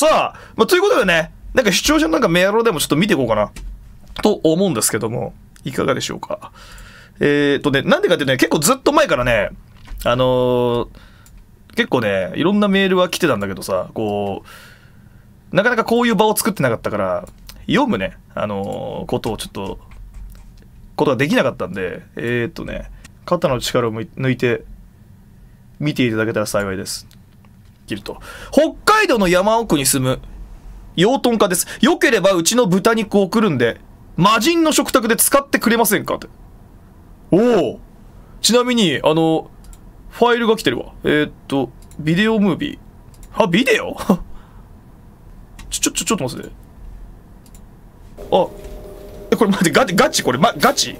さあ、まあ、ということでね、なんか視聴者のなんかメールでもちょっと見ていこうかな、と思うんですけども、いかがでしょうか。えっ、ー、とね、なんでかっていうとね、結構ずっと前からね、あのー、結構ね、いろんなメールは来てたんだけどさ、こう、なかなかこういう場を作ってなかったから、読むね、あのー、ことをちょっと、ことができなかったんで、えっ、とね、肩の力を抜いて、見ていただけたら幸いです。ると。北海道の山奥に住む養豚家です。良ければうちの豚肉を送るんで、魔人の食卓で使ってくれませんかって。おおちなみに、あの、ファイルが来てるわ。えー、っと、ビデオムービー。あ、ビデオ ちょ、ちょ、ちょっと待ってあ、え、これ待って、ガチ、ガチこれ、ま、ガチ い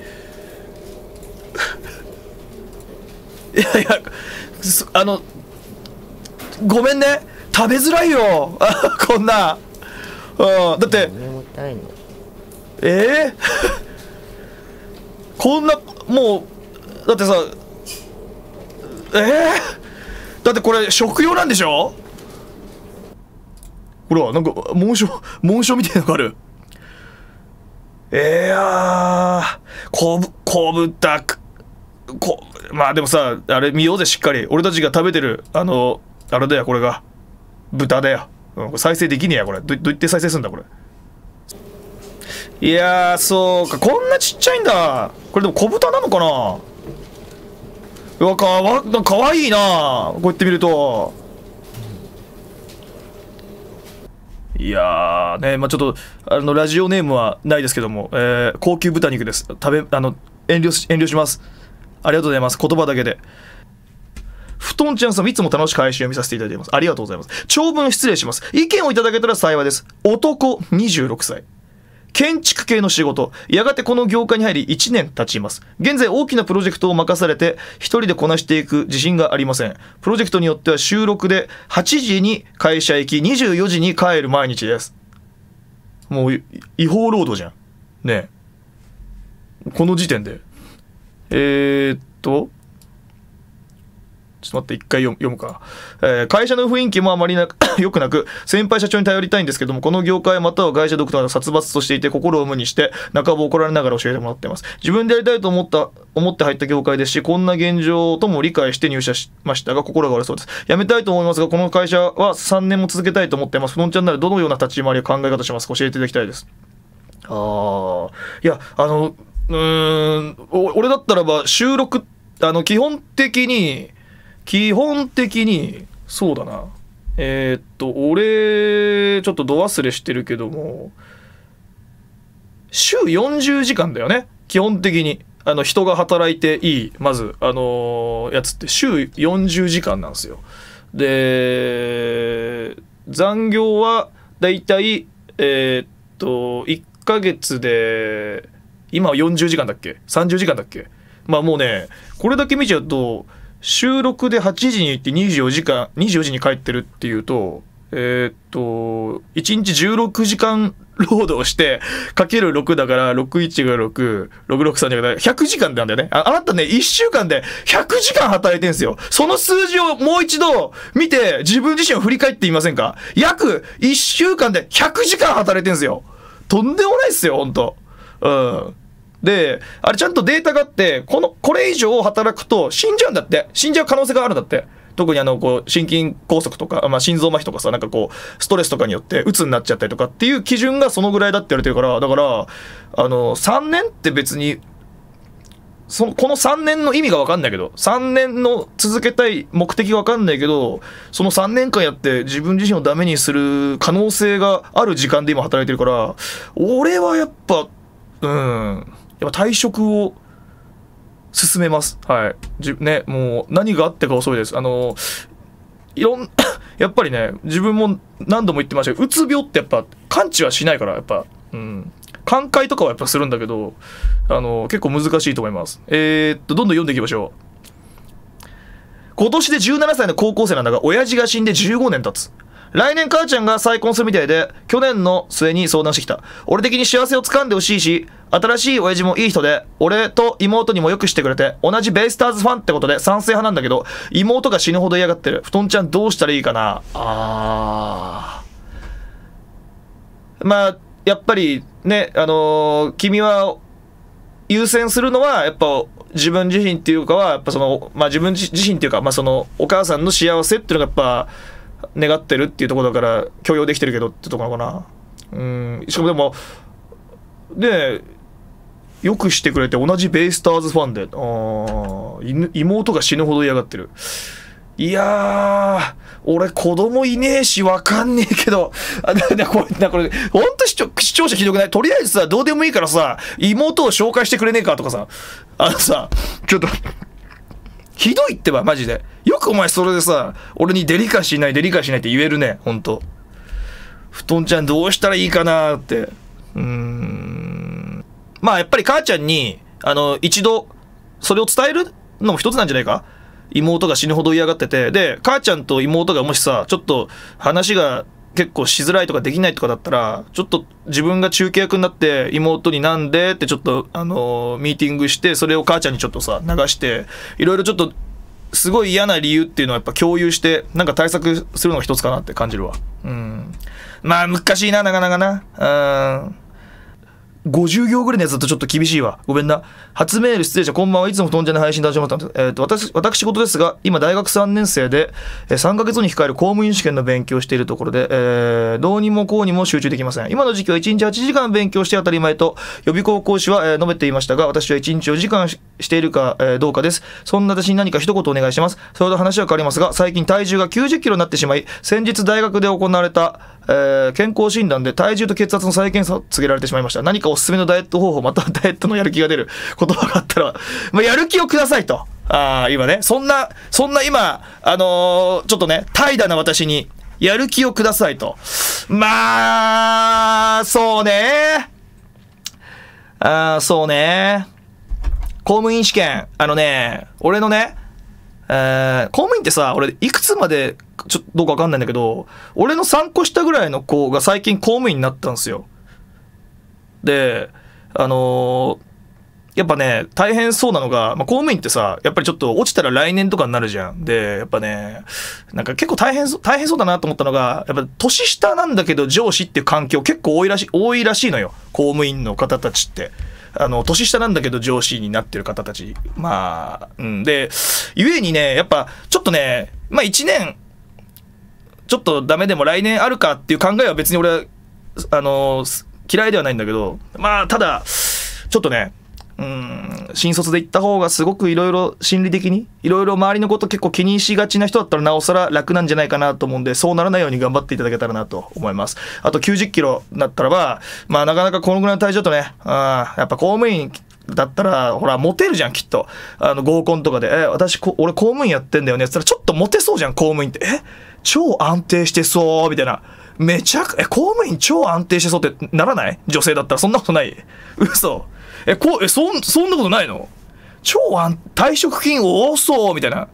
やいや、あの、ごめんね食べづらいよ こんな、うん、だってええー、こんなもうだってさええー、だってこれ食用なんでしょほらなんか紋章紋章みたいなのがあるえ、やー、こぶ、こぶたく、こ、まあでもさ、あれ見ようぜ、しっかり。俺たちが食べてる、あの、あれだよこれが豚だよ、うん、再生できねえやこれどどうやって再生すんだこれいやそうかこんなちっちゃいんだこれでも小豚なのかなうわかわかわいいなこうやって見るといやね、まあ、ちょっと、あの、ラジオネームはないですけども、えー、高級豚肉です。食べ、あの、遠慮し、遠慮します。ありがとうございます。言葉だけで。布団ちゃんさん、いつも楽しく配信を見させていただいています。ありがとうございます。長文失礼します。意見をいただけたら幸いです。男、26歳。建築系の仕事。やがてこの業界に入り1年経ちます。現在大きなプロジェクトを任されて一人でこなしていく自信がありません。プロジェクトによっては収録で8時に会社行き24時に帰る毎日です。もう違法労働じゃん。ねえ。この時点で。えーっと待って、一回読むか。えー、会社の雰囲気もあまりな 良くなく、先輩社長に頼りたいんですけども、この業界または会社独特の殺伐としていて、心を無にして、半ば怒られながら教えてもらってます。自分でやりたいと思った、思って入った業界ですし、こんな現状とも理解して入社しましたが、心が折れそうです。辞めたいと思いますが、この会社は3年も続けたいと思っています。フロンチャンならどのような立ち回りや考え方しますか教えていただきたいです。ああ、いや、あの、うん、俺だったらば収録、あの、基本的に、基本的にそうだなえー、っと俺ちょっと度忘れしてるけども週40時間だよね基本的にあの人が働いていいまずあのー、やつって週40時間なんですよで残業はだいたいえー、っと1ヶ月で今は40時間だっけ30時間だっけまあもうねこれだけ見ちゃうと収録で8時に行って24時間24時に帰ってるっていうとえー、っと1日16時間労働してかける6だから61が6663だから100時間なんだよねああなたね1週間で100時間働いてんすよその数字をもう一度見て自分自身を振り返ってみませんか約1週間で100時間働いてんすよとんでもないっすよほんとうんで、あれちゃんとデータがあって、この、これ以上働くと死んじゃうんだって。死んじゃう可能性があるんだって。特にあの、こう、心筋梗塞とか、まあ、心臓麻痺とかさ、なんかこう、ストレスとかによって、鬱になっちゃったりとかっていう基準がそのぐらいだって言われてるから、だから、あの、3年って別に、その、この3年の意味がわかんないけど、3年の続けたい目的わかんないけど、その3年間やって自分自身をダメにする可能性がある時間で今働いてるから、俺はやっぱ、うん。やっぱ退職を進めます。はい。じね、もう何があってか遅いです。あの、いろん、やっぱりね、自分も何度も言ってましたけど、うつ病ってやっぱ完治はしないから、やっぱ、うん。寛解とかはやっぱするんだけど、あの、結構難しいと思います。えー、っと、どんどん読んでいきましょう。今年で17歳の高校生なんだが、親父が死んで15年経つ。来年母ちゃんが再婚するみたいで、去年の末に相談してきた。俺的に幸せを掴んでほしいし、新しい親父もいい人で、俺と妹にもよくしてくれて、同じベイスターズファンってことで賛成派なんだけど、妹が死ぬほど嫌がってる。布団ちゃんどうしたらいいかなあー。まあ、やっぱりね、あのー、君は優先するのは、やっぱ、自分自身っていうかは、やっぱその、まあ自分自身っていうか、まあその、お母さんの幸せっていうのがやっぱ、願ってるっていうところだから許容できてるけどってところかなうんしかもでもでよくしてくれて同じベイスターズファンであ妹が死ぬほど嫌がってるいやー、俺子供いねえし、わかんねえけど、あ、な、な、これ、な、これ、ほんと視聴視聴者ひどくないとりあえずさ、どうでもいいからさ、妹を紹介してくれねえかとかさ、あのさ、ちょっとひどいってば、マジで。よくお前それでさ、俺にデリカシーない、デリカシーないって言えるね、ほんと。布団ちゃんどうしたらいいかなって。うーん。まあ、やっぱり母ちゃんに、あの、一度、それを伝えるのも一つなんじゃないか妹が死ぬほど嫌がってて。で、母ちゃんと妹がもしさ、ちょっと話が結構しづらいとかできないとかだったらちょっと自分が中継役になって妹になんでってちょっとあのミーティングしてそれを母ちゃんにちょっとさ流していろいろちょっとすごい嫌な理由っていうのはやっぱ共有してなんか対策するのが一つかなって感じるわうんまあ難しいななかなかなうん50行ぐらいのやつだとちょっと厳しいわ。ごめんな。初メール失礼者、こんばんはいつもとんじゃない配信楽しまったんです。えっ、ー、と、私、私事ですが、今大学3年生で、3ヶ月後に控える公務員試験の勉強をしているところで、えー、どうにもこうにも集中できません。今の時期は1日8時間勉強して当たり前と、予備校講師は、えー、述べていましたが、私は1日4時間しているか、えー、どうかです。そんな私に何か一言お願いします。それど話は変わりますが、最近体重が90キロになってしまい、先日大学で行われた、えー、健康診断で体重と血圧の再検査を告げられてしまいました。何かおすすめのダイエット方法、またダイエットのやる気が出る言葉があったら、まあ、やる気をくださいと。ああ、今ね、そんな、そんな今、あのー、ちょっとね、怠惰な私に、やる気をくださいと。まあ、そうね。ああ、そうね。公務員試験、あのね、俺のね、えー、公務員ってさ、俺、いくつまでちょっとどうかわかんないんだけど、俺の3個下ぐらいの子が最近公務員になったんですよ。で、あのー、やっぱね、大変そうなのが、まあ、公務員ってさ、やっぱりちょっと落ちたら来年とかになるじゃん。で、やっぱね、なんか結構大変、大変そうだなと思ったのが、やっぱ年下なんだけど上司っていう環境結構多いらしい、多いらしいのよ。公務員の方たちって。あの、年下なんだけど上司になってる方たち。まあ、うん。で、ゆえにね、やっぱ、ちょっとね、まあ1年、ちょっとダメでも来年あるかっていう考えは別に俺は、あのー、嫌いではないんだけど、まあ、ただ、ちょっとね、うん、新卒で行った方がすごくいろいろ心理的に、いろいろ周りのこと結構気にしがちな人だったらなおさら楽なんじゃないかなと思うんで、そうならないように頑張っていただけたらなと思います。あと90キロだったらば、まあなかなかこのぐらいの体重だとね、あやっぱ公務員だったら、ほら、モテるじゃん、きっと。あの、合コンとかで、え、私、俺公務員やってんだよね。つったら、ちょっとモテそうじゃん、公務員って。え超安定してそう、みたいな。めちゃく、え、公務員超安定してそうってならない女性だったらそんなことない 嘘。え、こう、え、そん、そんなことないの超安、退職金多そうみたいな。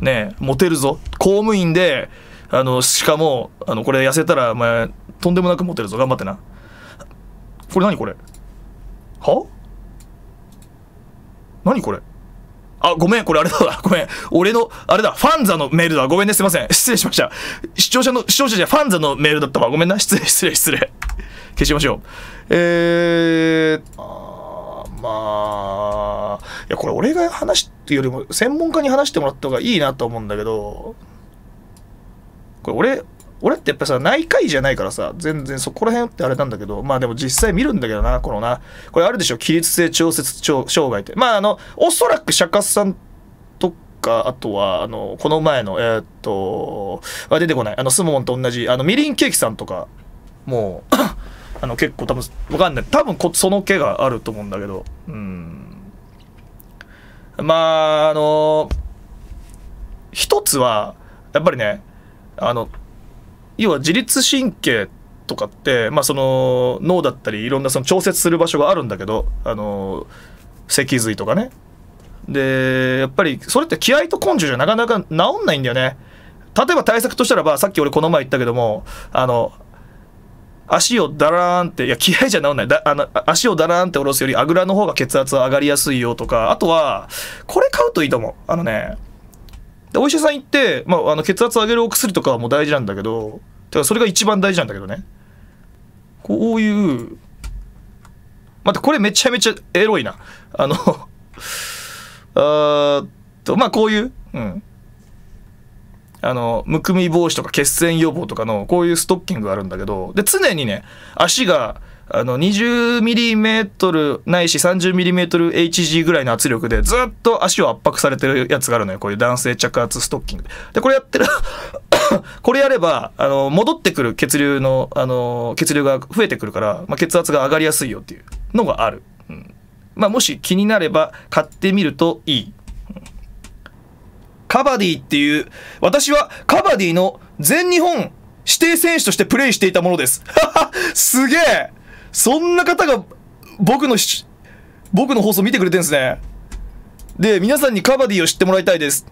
ねえ、モテるぞ。公務員で、あの、しかも、あの、これ痩せたら、お前、とんでもなくモテるぞ。頑張ってな。これ何これは何これあ、ごめん、これあれだわ。ごめん。俺の、あれだ、ファンザのメールだ。ごめんね、すいません。失礼しました。視聴者の、視聴者じゃファンザのメールだったわ。ごめんな。失礼、失礼、失礼。消しましょう。えー、あーまあ、いや、これ俺が話っていうよりも、専門家に話してもらった方がいいなと思うんだけど、これ俺、俺ってやっぱさ内科医じゃないからさ全然そこら辺ってあれなんだけどまあでも実際見るんだけどなこのなこれあるでしょ起立性調節障害ってまああのおそらく釈迦さんとかあとはあのこの前のえー、っとあ出てこないあのスモモンと同じあのみりんケーキさんとかもう あの結構多分わかんない多分こその毛があると思うんだけどうんまああの一つはやっぱりねあの要は自律神経とかって、まあ、その脳だったりいろんなその調節する場所があるんだけどあの脊髄とかねでやっぱりそれって気合と根性じゃなかなか治んないんだよね例えば対策としたらばさっき俺この前言ったけどもあの足をだらーンっていや気合じゃ治んないだあの足をだらーンって下ろすよりあぐらの方が血圧は上がりやすいよとかあとはこれ買うといいと思うあのねでお医者さん行って、まあ、あの血圧上げるお薬とかも大事なんだけどだからそれが一番大事なんだけどねこういうまたこれめちゃめちゃエロいなあの あとまあこういううんあのむくみ防止とか血栓予防とかのこういうストッキングがあるんだけどで常にね足があの 20mm ないし 30mmHg ぐらいの圧力でずっと足を圧迫されてるやつがあるのよこういう男性着圧ストッキングでこれやってる これやればあの戻ってくる血流のあの血流が増えてくるから、まあ、血圧が上がりやすいよっていうのがある、うん、まあ、もし気になれば買ってみるといいカバディっていう、私はカバディの全日本指定選手としてプレイしていたものです。すげえそんな方が、僕のし、僕の放送見てくれてんすね。で、皆さんにカバディを知ってもらいたいです。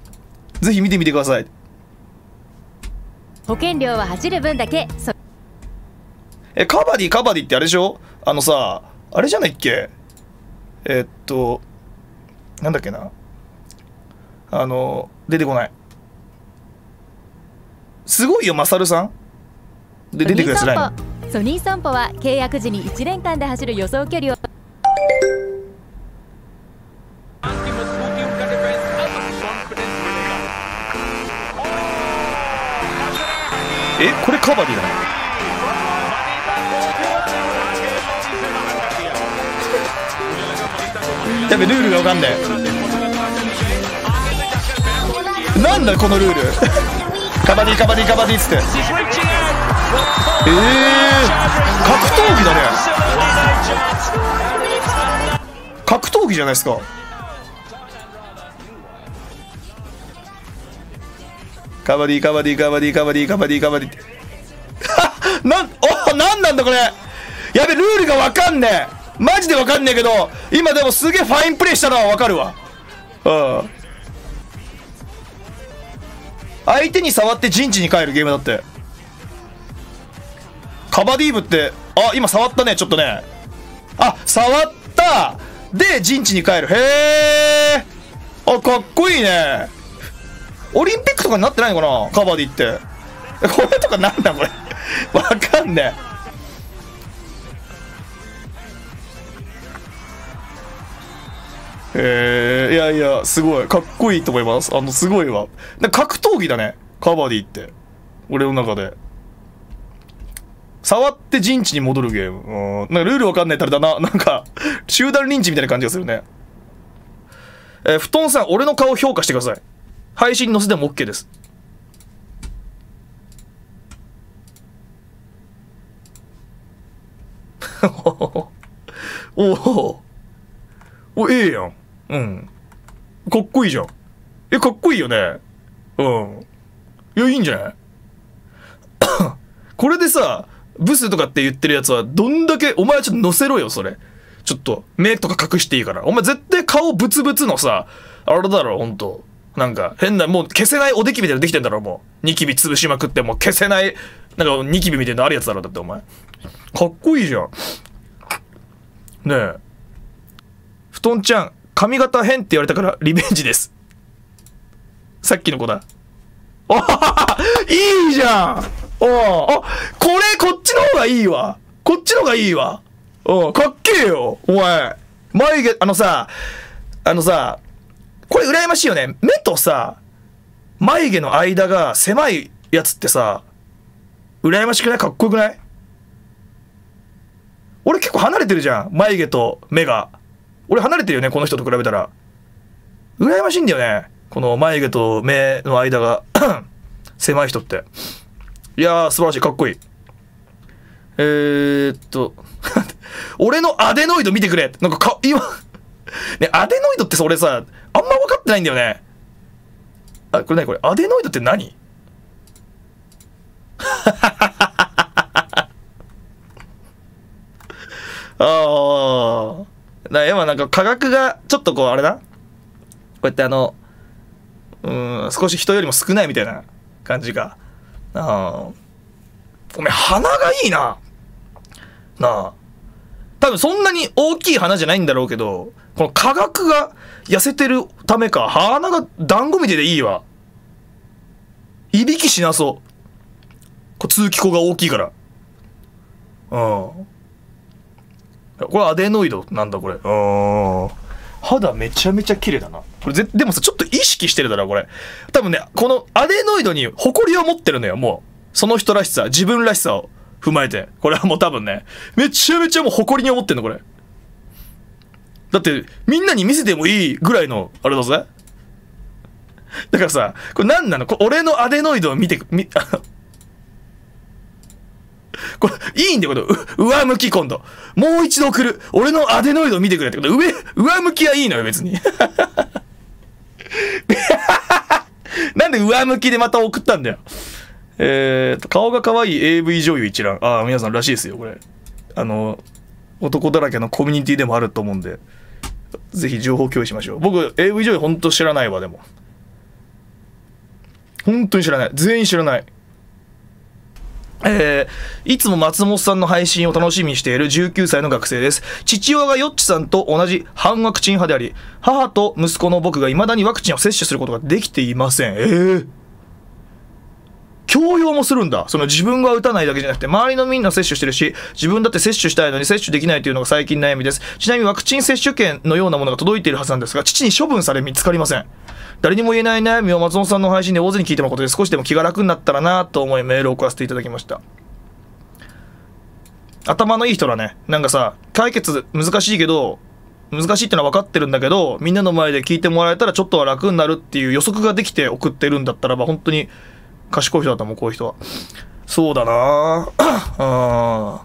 ぜひ見てみてください。保険料は走る分だけ、え、カバディ、カバディってあれでしょあのさ、あれじゃないっけえー、っと、なんだっけな。あの、出てこない。すごいよ、マサルさん。で、出てくるやつライの。ソニー損保は契約時に1年間で走る予想距離をえこれカバディだやべルールが分かんねえなんだこのルール カバディカバディカバディっつってええー、格闘技だね格闘技じゃないですかカバディカバディカバディカバディカバディカバディなんおなんなんだこれやべルールがわかんねえマジでわかんねえけど今でもすげえファインプレーしたのはわかるわうん相手に触って陣地に帰るゲームだってカバディーブって、あ、今触ったね、ちょっとね。あ、触ったで、陣地に帰る。へえ。あ、かっこいいね。オリンピックとかになってないのかなカバディって。これとかなんだこれ。わかんねえ。えー、いやいや、すごい。かっこいいと思います。あの、すごいわ。格闘技だね。カバディって。俺の中で。触って陣地に戻るゲーム。うん。なんかルールわかんないたらだな。なんか集団臨時みたいな感じがするね。えー、布団さん、俺の顔評価してください。配信載せても OK です。おお。お、ええやん。うん。かっこいいじゃん。え、かっこいいよね。うん。いや、いいんじゃない これでさ、ブスとかって言ってるやつは、どんだけ、お前ちょっと乗せろよ、それ。ちょっと、目とか隠していいから。お前絶対顔ブツブツのさ、あれだろ、ほんと。なんか、変な、もう消せないおできみたいなできてんだろ、もう。ニキビ潰しまくって、もう消せない、なんかニキビみたいなのあるやつだろ、だってお前。かっこいいじゃん。ねえ。布団ちゃん、髪型変って言われたからリベンジです。さっきの子だ。おいいじゃんあ、これこっちの方がいいわ。こっちの方がいいわ。ん、かっけえよ、お前。眉毛、あのさ、あのさ、これ羨ましいよね。目とさ、眉毛の間が狭いやつってさ、羨ましくないかっこよくない俺結構離れてるじゃん。眉毛と目が。俺離れてるよね、この人と比べたら。羨ましいんだよね。この眉毛と目の間が 狭い人って。いやー、素晴らしい。かっこいい。えー、っと、俺のアデノイド見てくれなんかか、今ね、アデノイドってそれさ、あんま分かってないんだよね。あ、これ何これ。アデノイドって何 ああ。だ今なんか科学が、ちょっとこう、あれだこうやってあの、うん、少し人よりも少ないみたいな感じか。ああ。おめ鼻がいいな。なあ。多分そんなに大きい鼻じゃないんだろうけど、この化学が痩せてるためか、鼻が団子みたいでいいわ。いびきしなそう。通気口が大きいから。うん。これアデノイドなんだこれ。うん。肌めちゃめちゃ綺麗だな。これぜ、でもさ、ちょっと意識してるだろ、これ。多分ね、このアデノイドに誇りを持ってるのよ、もう。その人らしさ、自分らしさを踏まえて。これはもう多分ね、めちゃめちゃもう誇りに思ってんの、これ。だって、みんなに見せてもいいぐらいの、あれだぜ。だからさ、これ何なのこれ俺のアデノイドを見て、み、これ、いいんだこど、上向き今度。もう一度送る。俺のアデノイド見てくれってこと。上、上向きはいいのよ、別に。なんで上向きでまた送ったんだよ。えー、顔が可愛い AV 女優一覧。ああ、皆さんらしいですよ、これ。あの、男だらけのコミュニティでもあると思うんで、ぜひ情報共有しましょう。僕、AV 女優ほんと知らないわ、でも。本当に知らない。全員知らない。えー、いつも松本さんの配信を楽しみにしている19歳の学生です。父親がヨッチさんと同じ反ワクチン派であり、母と息子の僕が未だにワクチンを接種することができていません。えー教養もするんだ。その自分が打たないだけじゃなくて、周りのみんな接種してるし、自分だって接種したいのに接種できないというのが最近悩みです。ちなみにワクチン接種券のようなものが届いているはずなんですが、父に処分され見つかりません。誰にも言えない悩みを松本さんの配信で大勢に聞いてもらうことで少しでも気が楽になったらなと思いメールを送らせていただきました。頭のいい人だね。なんかさ、解決難しいけど、難しいってのは分かってるんだけど、みんなの前で聞いてもらえたらちょっとは楽になるっていう予測ができて送ってるんだったらば、本当に賢い人だったもん、こういう人は。そうだな あ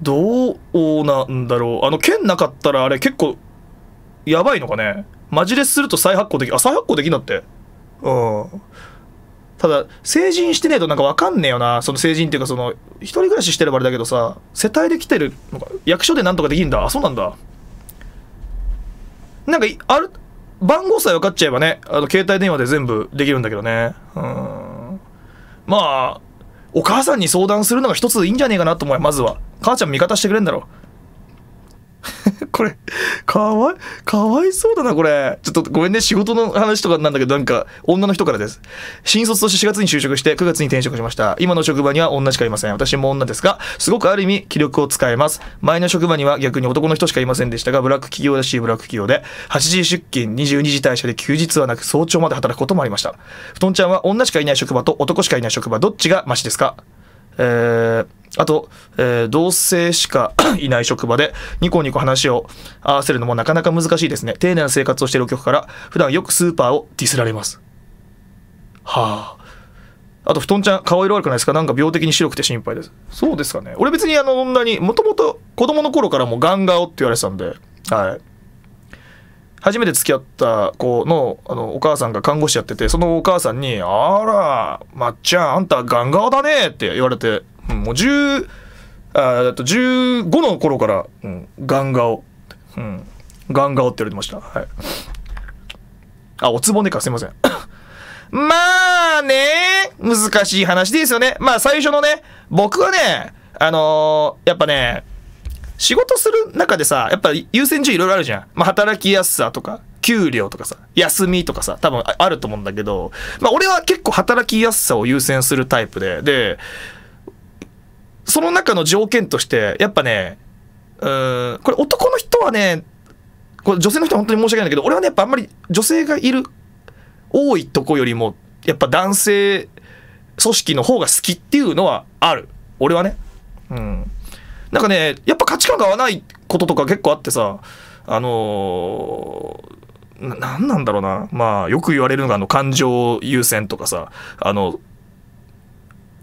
どうなんだろう。あの、剣なかったらあれ結構、やばいのかね。マジレスすると再発行でき、あ、再発行できんだって。うん。ただ、成人してねえとなんかわかんねえよな。その成人っていうか、その、一人暮らししてればあれだけどさ、世帯で来てるのか、役所でなんとかできんだ。あ、そうなんだ。なんか、ある、番号さえ分かっちゃえばね、あの、携帯電話で全部できるんだけどね。うん。まあ、お母さんに相談するのが一ついいんじゃねえかなと思うよ、まずは。母ちゃん味方してくれんだろ。これかわいかわいそうだなこれちょっとごめんね仕事の話とかなんだけどなんか女の人からです新卒として4月に就職して9月に転職しました今の職場には女しかいません私も女ですがすごくある意味気力を使えます前の職場には逆に男の人しかいませんでしたがブラック企業らしいブラック企業で8時出勤22時退社で休日はなく早朝まで働くこともありました布団ちゃんは女しかいない職場と男しかいない職場どっちがマシですかえー、あと、えー、同性しか いない職場で、ニコニコ話を合わせるのもなかなか難しいですね。丁寧な生活をしている曲から、普段よくスーパーをディスられます。はあ。あと、布団ちゃん、顔色悪くないですかなんか病的に白くて心配です。そうですかね。俺別にあの、女に、もともと子供の頃からもガン顔って言われてたんで、はい。初めて付き合った子のあのお母さんが看護師やっててそのお母さんに「あらまっちゃんあんたガンガオだね」って言われて、もう10あと15の頃から、うん、ガンガオ、うん、ガンガオって言われてました、はい、あおつぼねかすいません まあね難しい話ですよねまあ最初のね僕はねあのー、やっぱね仕事する中でさ、やっぱ優先順位いろいろあるじゃん。まあ、働きやすさとか、給料とかさ、休みとかさ、多分あると思うんだけど、まあ、俺は結構働きやすさを優先するタイプで、で、その中の条件として、やっぱね、うん、これ男の人はね、これ女性の人は本当に申し訳ないんだけど、俺はね、やっぱあんまり女性がいる、多いとこよりも、やっぱ男性組織の方が好きっていうのはある。俺はね。うん。なんかね、やっぱ価値観が合わないこととか結構あってさ、あのー、な、なんなんだろうな。まあ、よく言われるのが、あの、感情優先とかさ、あの、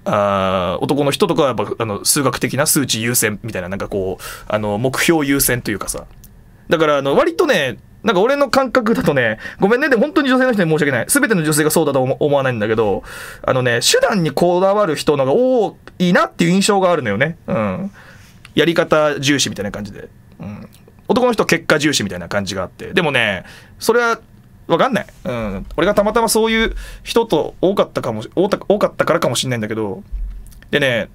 あ男の人とかはやっぱあの数学的な数値優先みたいななんかこうあの目標優先というかさだからあの割とねなんか俺の感覚だとね、ごめんね、で本当に女性の人に申し訳ない。全ての女性がそうだと思わないんだけど、あのね、手段にこだわる人のが多いなっていう印象があるのよね。うん。やり方重視みたいな感じで、うん、男の人結果重視みたいな感じがあってでもねそれはわかんない、うん、俺がたまたまそういう人と多かったかも多かったからかもしんないんだけどでね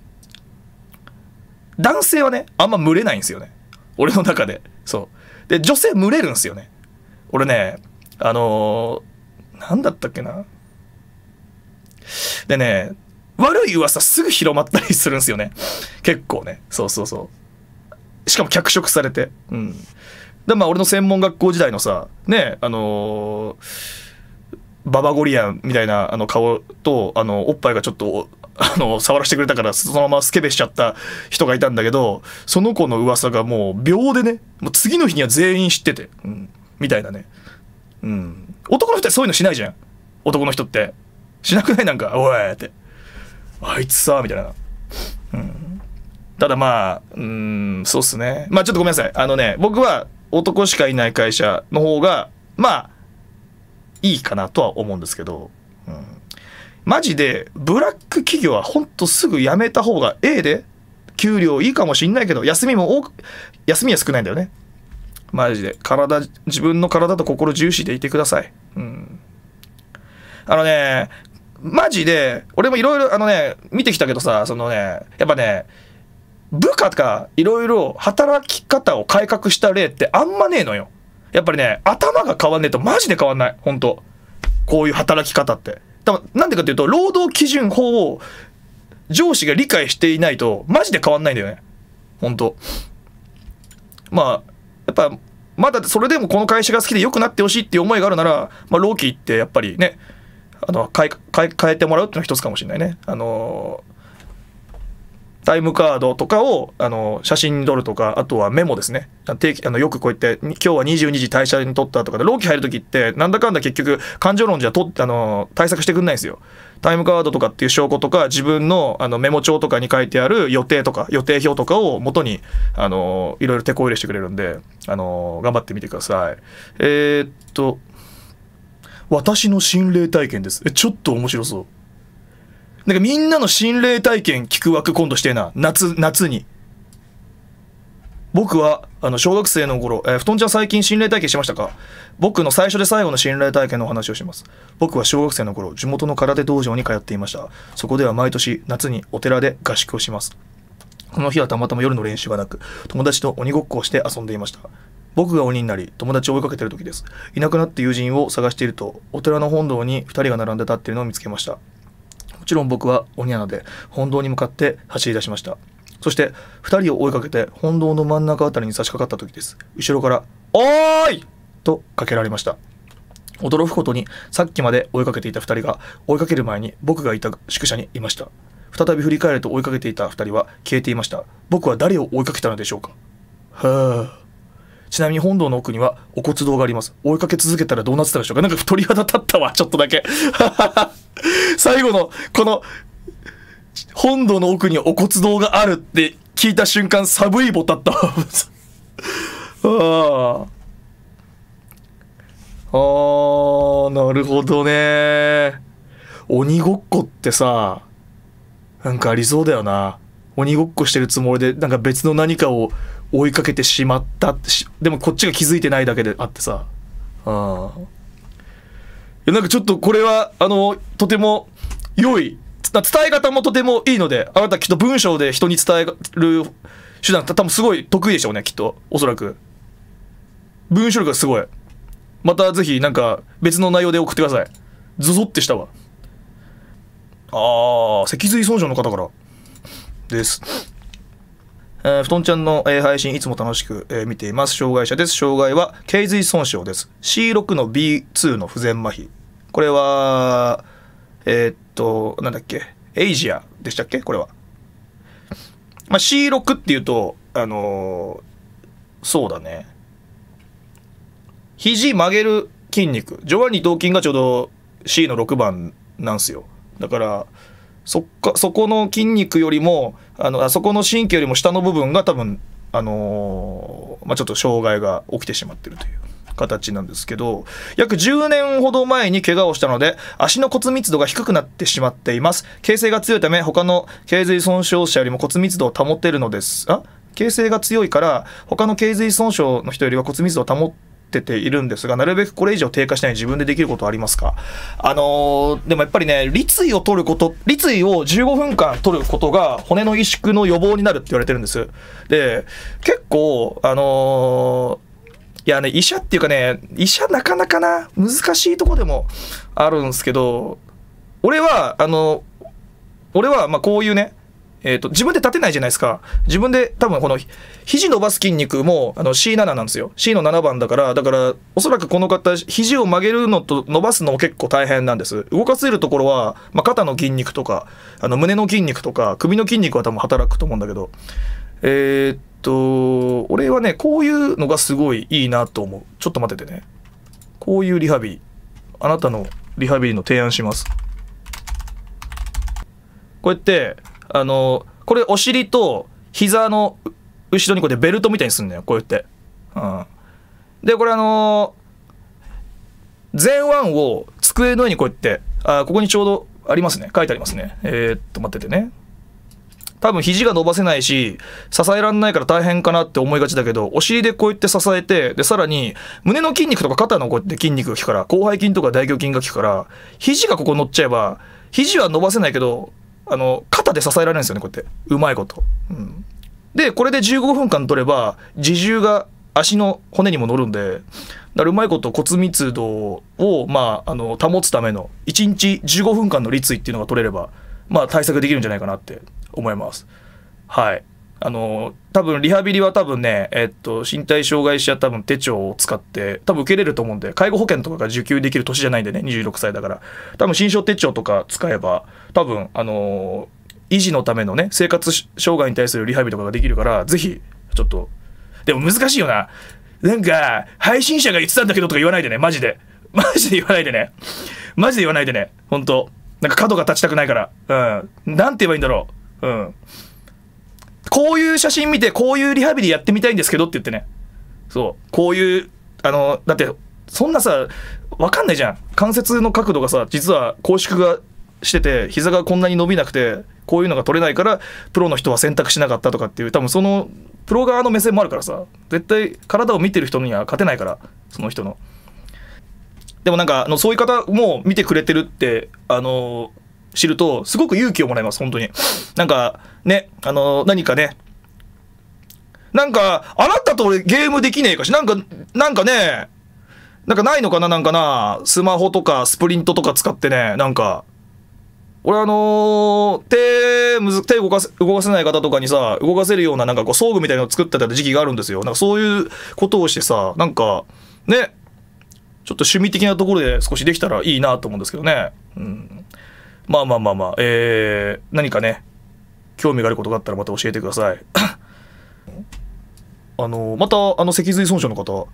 男性はねあんま群れないんですよね俺の中でそうで女性群れるんですよね俺ねあのー、なんだったっけなでね悪い噂すぐ広まったりするんですよね。結構ね。そうそうそう。しかも脚色されて。うん。で、まあ俺の専門学校時代のさ、ね、あのー、ババゴリアンみたいなあの顔と、あの、おっぱいがちょっと、あの、触らせてくれたから、そのままスケベしちゃった人がいたんだけど、その子の噂がもう秒でね、もう次の日には全員知ってて、うん、みたいなね。うん。男の人ってそういうのしないじゃん。男の人って。しなくないなんか、おいって。あいつさみたいな、うん、ただまあうんそうっすねまあちょっとごめんなさいあのね僕は男しかいない会社の方がまあいいかなとは思うんですけど、うん、マジでブラック企業はほんとすぐ辞めた方がええで給料いいかもしんないけど休みも多く休みは少ないんだよねマジで体自分の体と心重視でいてください、うん、あのねマジで、俺もいろいろ、あのね、見てきたけどさ、そのね、やっぱね、部下がいろいろ働き方を改革した例ってあんまねえのよ。やっぱりね、頭が変わんねえとマジで変わんない。本当こういう働き方って。多分なんでかっていうと、労働基準法を上司が理解していないと、マジで変わんないんだよね。本当まあ、やっぱ、まだそれでもこの会社が好きで良くなってほしいっていう思いがあるなら、まあ、ローキーってやっぱりね、あの変え変えてもらうっていうのは一つかもしれないね。あのタイムカードとかをあの写真に撮るとか、あとはメモですね。定期あのよくこうやって、今日は22時退社に撮ったとかで、労基入るときって、なんだかんだ結局、感情論じゃとあの対策してくんないんですよ。タイムカードとかっていう証拠とか、自分のあのメモ帳とかに書いてある予定とか、予定表とかを元に、あのいろいろ手こ入れしてくれるんで、あの頑張ってみてください。えー、っと、私の心霊体験です。え、ちょっと面白そう。なんかみんなの心霊体験聞く枠今度してな。夏、夏に。僕は、あの、小学生の頃、えー、布団ちゃん最近心霊体験しましたか僕の最初で最後の心霊体験のお話をします。僕は小学生の頃、地元の空手道場に通っていました。そこでは毎年夏にお寺で合宿をします。この日はたまたま夜の練習がなく、友達と鬼ごっこをして遊んでいました。僕が鬼になり友達を追いかけてる時ですいなくなって友人を探しているとお寺の本堂に2人が並んで立っているのを見つけましたもちろん僕は鬼なので本堂に向かって走り出しましたそして2人を追いかけて本堂の真ん中あたりに差し掛かった時です後ろから「おーい!」とかけられました驚くことにさっきまで追いかけていた2人が追いかける前に僕がいた宿舎にいました再び振り返ると追いかけていた2人は消えていました僕は誰を追いかけたのでしょうかはあちなみに本堂の奥にはお骨堂があります追いかけ続けたらどうなってたでしょうかなんか鳥肌立ったわちょっとだけ 最後のこの本堂の奥にお骨堂があるって聞いた瞬間寒いボタったわ あああー、なるほどね。鬼ごっこってさ、なんかありそうだよな。鬼ごっこしてるつもりで、なんか別の何かを追いかけてしまったってでもこっちが気づいてないだけであってさあなんかちょっとこれはあのとても良い伝え方もとてもいいのであなたきっと文章で人に伝える手段多分すごい得意でしょうねきっとおそらく文章力がすごいまたぜひなんか別の内容で送ってくださいズゾってしたわああ脊髄損傷の方からですえー、布団ちゃんの、えー、配信いつも楽しく、えー、見ています。障害者です。障害は頸髄損傷です。C6 の B2 の不全麻痺。これは、えー、っと、なんだっけ、エイジアでしたっけこれは。まあ、C6 っていうと、あのー、そうだね。肘曲げる筋肉。上腕二頭筋がちょうど C の6番なんすよ。だから、そっかそこの筋肉よりもあのあそこの神経よりも下の部分が多分、あのー、まあ、ちょっと障害が起きてしまってるという。形なんですけど約10年ほど前に怪我をしたので足の骨密度が低くなってしまっています形勢が強いため他の頸髄損傷者よりも骨密度を保てるのですあ形勢が強いから他の頸髄損傷の人よりは骨密度を保ってってているんですが、なるべくこれ以上低下しない自分でできることはありますかあのー、でもやっぱりね、立位を取ること、立位を15分間取ることが骨の萎縮の予防になるって言われてるんです。で、結構、あのーいやね、医者っていうかね、医者なかなかな、難しいとこでもあるんですけど、俺は、あの、俺は、まこういうね、えっ、ー、と、自分で立てないじゃないですか。自分で多分この、肘伸ばす筋肉もあの C7 なんですよ。C の7番だから、だから、おそらくこの方、肘を曲げるのと伸ばすのも結構大変なんです。動かせるところは、まあ、肩の筋肉とか、あの、胸の筋肉とか、首の筋肉は多分働くと思うんだけど、えー、っと、俺はね、こういうのがすごいいいなと思う。ちょっと待っててね。こういうリハビリ。あなたのリハビリの提案します。こうやって、あの、これお尻と膝の後ろにこうやってベルトみたいにすんだよ、こうやって。うん。で、これあのー、前腕を机の上にこうやって、あ、ここにちょうどありますね。書いてありますね。えー、っと、待っててね。多分肘が伸ばせないし、支えらんないから大変かなって思いがちだけど、お尻でこうやって支えて、で、さらに、胸の筋肉とか肩のこうやって筋肉が効くから、広背筋とか大胸筋が効くから、肘がここ乗っちゃえば、肘は伸ばせないけど、あの肩で支えられるんですよねこうやってうまいこと、うん、でこれで15分間取れば自重が足の骨にも乗るんでだうまいこと骨密度を、まあ、あの保つための1日15分間の立位っていうのが取れれば、まあ、対策できるんじゃないかなって思います。はいあの、多分リハビリは多分ね、えっと、身体障害者多分手帳を使って、多分受けれると思うんで、介護保険とかが受給できる年じゃないんでね、26歳だから。多分新書手帳とか使えば、多分、あの、維持のためのね、生活障害に対するリハビリとかができるから、ぜひ、ちょっと、でも難しいよな。なんか、配信者が言ってたんだけどとか言わないでね、マジで。マジで言わないでね。マジで言わないでね、ほんと。なんか角が立ちたくないから。うん。なんて言えばいいんだろう。うん。こういう写真見て、こういうリハビリやってみたいんですけどって言ってね。そう。こういう、あの、だって、そんなさ、わかんないじゃん。関節の角度がさ、実は拘縮がしてて、膝がこんなに伸びなくて、こういうのが取れないから、プロの人は選択しなかったとかっていう、多分その、プロ側の目線もあるからさ、絶対体を見てる人には勝てないから、その人の。でもなんか、あのそういう方も見てくれてるって、あの、知ると、すごく勇気をもらいます、本当に。なんか、ね、あの、何かね、なんか、あなたと俺ゲームできねえかし、なんか、なんかね、なんかないのかななんかな、スマホとかスプリントとか使ってね、なんか、俺あのー、手、むず、手動かせ、動かせない方とかにさ、動かせるようななんかこう装具みたいなのを作ってた時期があるんですよ。なんかそういうことをしてさ、なんか、ね、ちょっと趣味的なところで少しできたらいいなと思うんですけどね。うん。まあまあまあまあ、えー、何かね、興味があることがあったらまた教えてください。あの、また、あの、脊髄損傷の方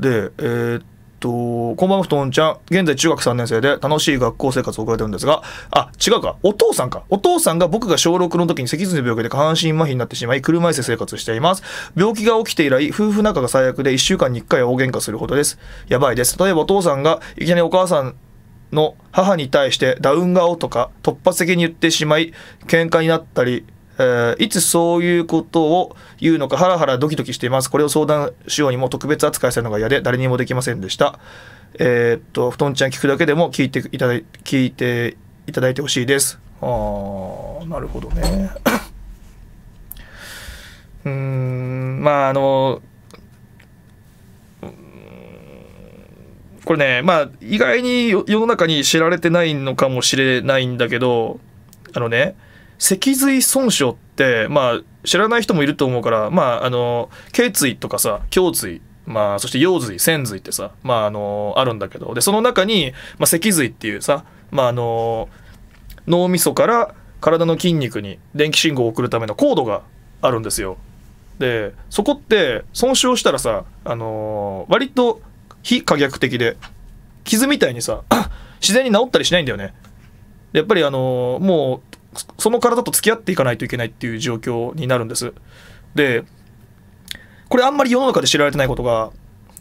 で、えー、っと、こんばんは、ふとんちゃん。現在中学3年生で楽しい学校生活を送られてるんですが、あ、違うか。お父さんか。お父さんが僕が小6の時に脊髄の病気で下半身麻痺になってしまい、車椅子生活しています。病気が起きて以来、夫婦仲が最悪で1週間に1回は大喧嘩するほどです。やばいです。例えばお父さんがいきなりお母さんの母に対してダウン顔とか突発的に言ってしまい喧嘩になったり、えー、いつそういうことを言うのかハラハラドキドキしていますこれを相談しようにも特別扱いされるのが嫌で誰にもできませんでしたえー、っと布団ちゃん聞くだけでも聞いていただい聞いていただいてほしいですあなるほどね うーんまああのこれね、まあ、意外に世の中に知られてないのかもしれないんだけど、あのね、脊髄損傷って、まあ、知らない人もいると思うから、まあ、あの、頸椎とかさ、胸椎、まあ、そして腰髄、仙髄ってさ、まあ、あの、あるんだけど、で、その中に、まあ、脊髄っていうさ、まあ、あの、脳みそから体の筋肉に電気信号を送るためのコードがあるんですよ。で、そこって損傷したらさ、あの割と非可逆的で、傷みたいにさ、自然に治ったりしないんだよね。やっぱりあのー、もう、その体と付き合っていかないといけないっていう状況になるんです。で、これあんまり世の中で知られてないことが、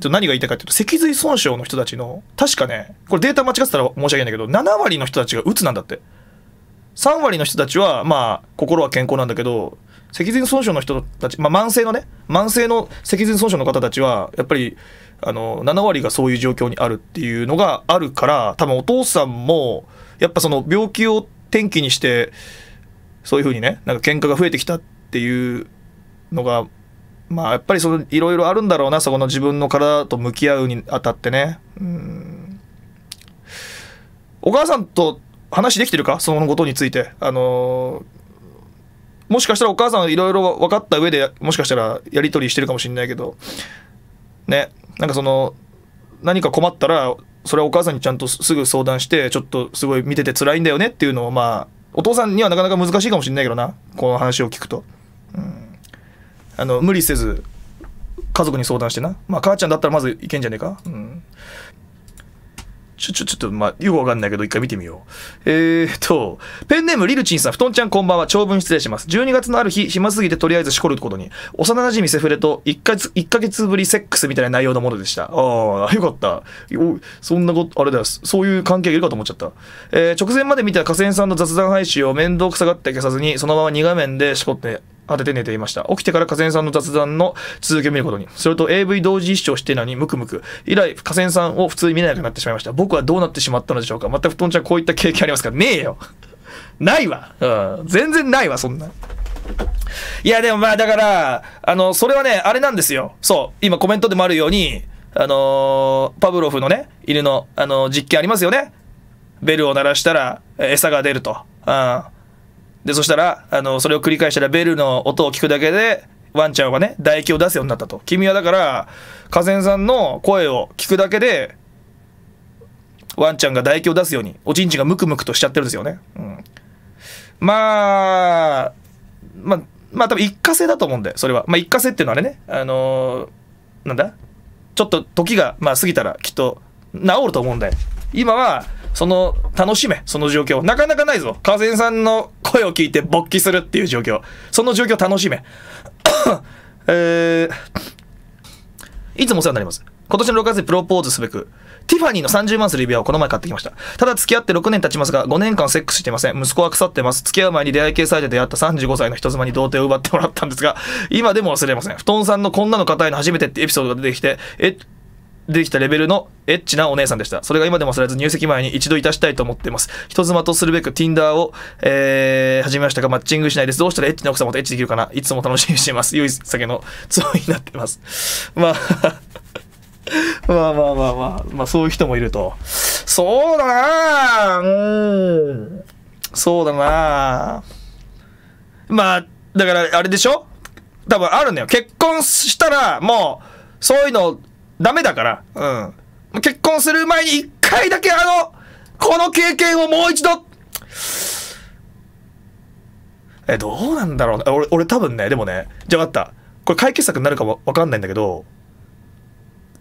何が言いたいかっていうと、脊髄損傷の人たちの、確かね、これデータ間違ってたら申し訳ないんだけど、7割の人たちがうつなんだって。3割の人たちは、まあ、心は健康なんだけど、脊髄損傷の人たち、まあ、慢性のね、慢性の脊髄損傷の方たちは、やっぱり、あの7割がそういう状況にあるっていうのがあるから多分お父さんもやっぱその病気を転機にしてそういうふうにねなんか喧嘩が増えてきたっていうのがまあやっぱりそのいろいろあるんだろうなそこの自分の体と向き合うにあたってねうんお母さんと話できてるかそのことについてあのー、もしかしたらお母さんいろいろ分かった上でもしかしたらやり取りしてるかもしれないけどねなんかその何か困ったらそれはお母さんにちゃんとすぐ相談してちょっとすごい見てて辛いんだよねっていうのをまあお父さんにはなかなか難しいかもしれないけどなこの話を聞くと、うん、あの無理せず家族に相談してなまあ母ちゃんだったらまずいけんじゃねえか、うん、ちょ、ちょ、ちょっと、まあ、よくわかんないけど、一回見てみよう。えーと、ペンネーム、リルチンさん、布団ちゃんこんばんは、長文失礼します。12月のある日、暇すぎてとりあえずしこることに、幼馴染セフレと1ヶ月、1ヶ月ぶりセックスみたいな内容のものでした。ああ、よかった。そんなこと、あれだよ、そういう関係がいるかと思っちゃった。えー、直前まで見た河川さんの雑談配信を面倒くさがって消さずに、そのまま2画面でしこって、当てて寝ていました。起きてから河川さんの雑談の続きを見ることに。それと AV 同時視聴しているのにムクムク。以来、河川さんを普通に見なくなってしまいました。僕はどうなってしまったのでしょうかまた布団ちゃんこういった経験ありますかねえよ ないわうん。全然ないわ、そんな。いや、でもまあだから、あの、それはね、あれなんですよ。そう。今コメントでもあるように、あのー、パブロフのね、犬の、あのー、実験ありますよね。ベルを鳴らしたら、餌が出ると。うん。で、そしたら、あの、それを繰り返したらベルの音を聞くだけで、ワンちゃんはね、唾液を出すようになったと。君はだから、河川さんの声を聞くだけで、ワンちゃんが唾液を出すように、おちんちんがムクムクとしちゃってるんですよね。うん。まあ、まあ、まあ多分一過性だと思うんで、それは。まあ一過性っていうのはね、あのー、なんだちょっと時が、まあ、過ぎたらきっと治ると思うんで、今はその、楽しめ、その状況。なかなかないぞ。河川さんの声を聞いて勃起するっていう状況。その状況楽しめ。えー、いつもお世話になります。今年の6月にプロポーズすべく、ティファニーの30万する指輪をこの前買ってきました。ただ付き合って6年経ちますが、5年間セックスしていません。息子は腐ってます。付き合う前に出会い系サイトで出会った35歳の人妻に童貞を奪ってもらったんですが、今でも忘れません。布団さんのこんなの硬いの初めてってエピソードが出てきて、え、出てきたレベルのエッチなお姉さんでした。それが今でも忘れず入籍前に一度いたしたいと思っています。人妻とするべく Tinder を、えー、始めましたが、マッチングしないです。どうしたらエッチな奥様とエッチできるかないつも楽しみにしています。良い酒のツボになってます。まあまあまあまあまあ、まあそういう人もいると。そうだなうん。そうだなまあ、だからあれでしょ多分あるんだよ。結婚したら、もう、そういうのダメだから、うん。結婚する前に一回だけあの、この経験をもう一度、え、どうなんだろうな。俺、俺多分ね、でもね、じゃあ分かった。これ解決策になるかわかんないんだけど、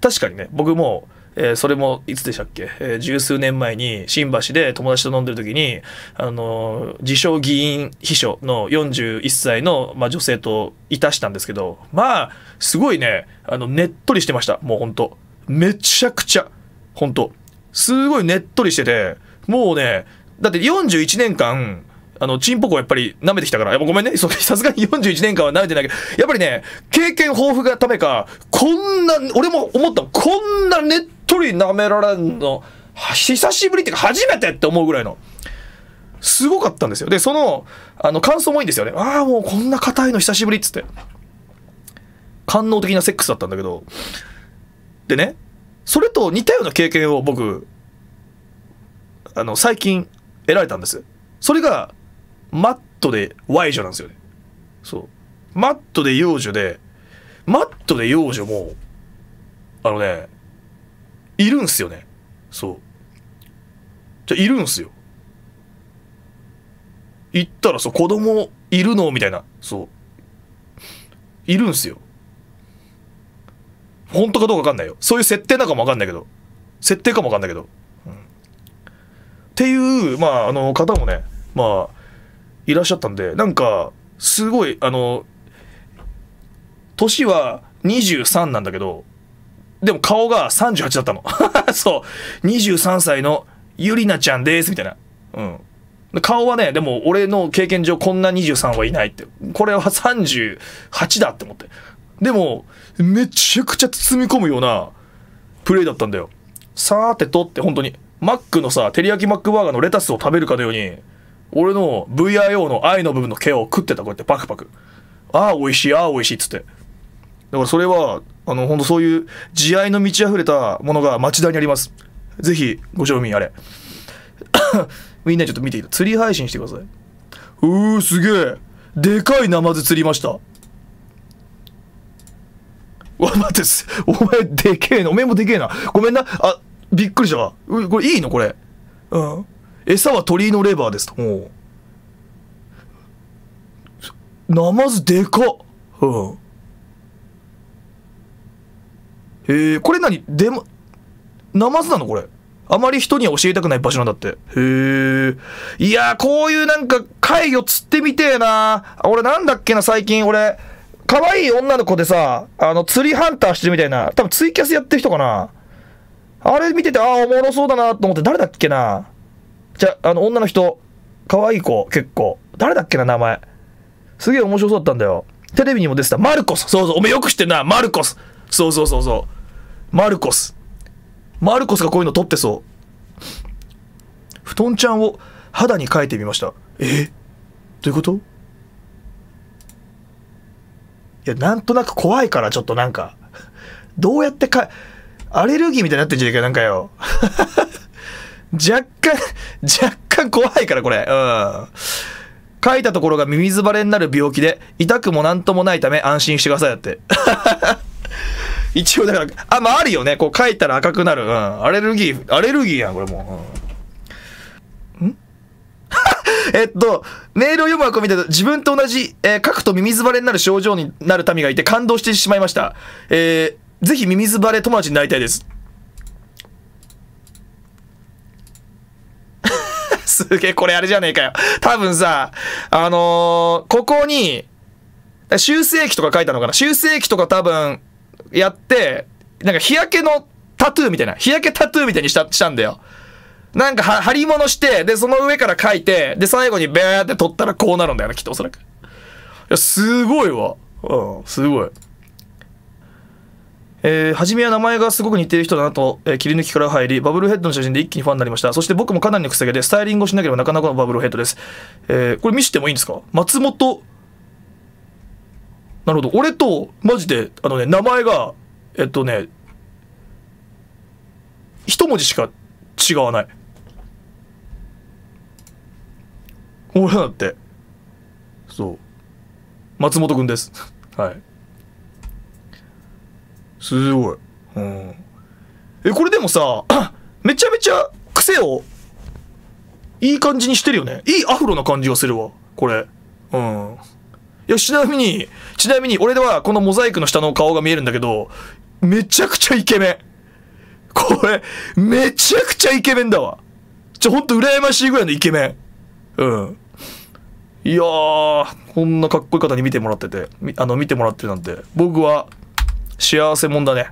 確かにね、僕もう、えー、それもいつでしたっけ、えー、十数年前に新橋で友達と飲んでる時に、あのー、自称議員秘書の41歳の、まあ、女性といたしたんですけど、まあ、すごいね、あの、ねっとりしてました。もうほんと。めちゃくちゃ。ほんと。すごいねっとりしてて、もうね、だって41年間、あの、チンポコやっぱり舐めてきたから、やっぱごめんね、さすがに41年間は舐めてないけど、やっぱりね、経験豊富がためか、こんな、俺も思った、こんなねっとり舐められんの、久しぶりっていうか初めてって思うぐらいの、すごかったんですよ。で、その、あの、感想もいいんですよね。ああ、もうこんな硬いの久しぶりっつって。官能的なセックスだったんだけど、でね、それと似たような経験を僕、あの、最近得られたんです。それが、マットで Y 女なんですよね。そう。マットで幼女で、マットで幼女も、あのね、いるんすよねそうじゃいるんすよ行ったらそう子供いるのみたいなそういるんすよ本当かどうかわかんないよそういう設定なんかもわかんないけど設定かもわかんないけど、っていうまああの方もねまあいらっしゃったんでなんかすごいあの年は23なんだけどでも顔が38だったの。そう。23歳のゆりなちゃんです、みたいな。うん。顔はね、でも俺の経験上こんな23はいないって。これは38だって思って。でも、めちゃくちゃ包み込むようなプレイだったんだよ。さーてとって本当に、マックのさ、照り焼きマックバーガーのレタスを食べるかのように、俺の VIO の愛の部分の毛を食ってた、こうやってパクパク。ああ、美味しい、ああ、美味しいっつって。だからそれは、あの、本当そういう慈愛の満ち溢れたものが町田にあります。ぜひ、ご賞味あれ。みんなちょっと見ていた。釣り配信してください。うー、すげえ。でかいナマズ釣りました。わ、待ってす。お前、でけえな。お前もでけえな。ごめんな。あ、びっくりしたわ。うこれ、いいのこれ。うん。餌は鳥のレバーですと。もう。ナマズでかっ。うん。へえ、これ何でも、ナマズなのこれ。あまり人には教えたくない場所なんだって。へえ。いやこういうなんか、怪魚釣ってみてえな俺なんだっけな、最近。俺、可愛い女の子でさ、あの、釣りハンターしてるみたいな。多分ツイキャスやってる人かな。あれ見てて、ああ、おもろそうだなと思って、誰だっけな。じゃあ、あの、女の人。可愛い子、結構。誰だっけな、名前。すげえ面白そうだったんだよ。テレビにも出てた。マルコス。そうそう。おめえよく知ってんな。マルコス。そうそうそうそう。マルコス。マルコスがこういうの撮ってそう。布団ちゃんを肌に描いてみました。えどういうこといや、なんとなく怖いから、ちょっとなんか。どうやってか、アレルギーみたいになってんじゃねえか、なんかよ。若干、若干怖いから、これ。うん。書いたところがミミズバレになる病気で、痛くもなんともないため安心してくださいだって。一応だから、あ、まああるよね。こう書いたら赤くなる。うん。アレルギー、アレルギーやん、これもう。うん、えっと、メールを読む枠を見て自分と同じ、えー、書くと耳ばれになる症状になる民がいて感動してしまいました。えー、ぜひ耳ばれ友達になりたいです。すげえ、これあれじゃねえかよ。多分さ、あのー、ここに、修正期とか書いたのかな修正期とか多分、やって、なんか日焼けのタトゥーみたいな、日焼けタトゥーみたいにした、したんだよ。なんか貼り物して、で、その上から書いて、で、最後にベーって取ったらこうなるんだよな、きっとおそらく。いや、すごいわ。うん、すごい。えー、初めは名前がすごく似てる人だなと、えー、切り抜きから入り、バブルヘッドの写真で一気にファンになりました。そして僕もかなりのくせ毛で、スタイリングをしなければなかなかのバブルヘッドです。えー、これ見せてもいいんですか松本なるほど。俺と、マジで、あのね、名前が、えっとね、一文字しか違わない。俺だって、そう。松本くんです。はい。すごい。うん。え、これでもさ、めちゃめちゃ癖を、いい感じにしてるよね。いいアフロな感じがするわ。これ。うん。や、ちなみに、ちなみに、俺ではこのモザイクの下の顔が見えるんだけど、めちゃくちゃイケメン。これ、めちゃくちゃイケメンだわ。ちょ、ほんと羨ましいぐらいのイケメン。うん。いやー、こんなかっこいい方に見てもらってて、あの、見てもらってるなんて、僕は幸せもんだね。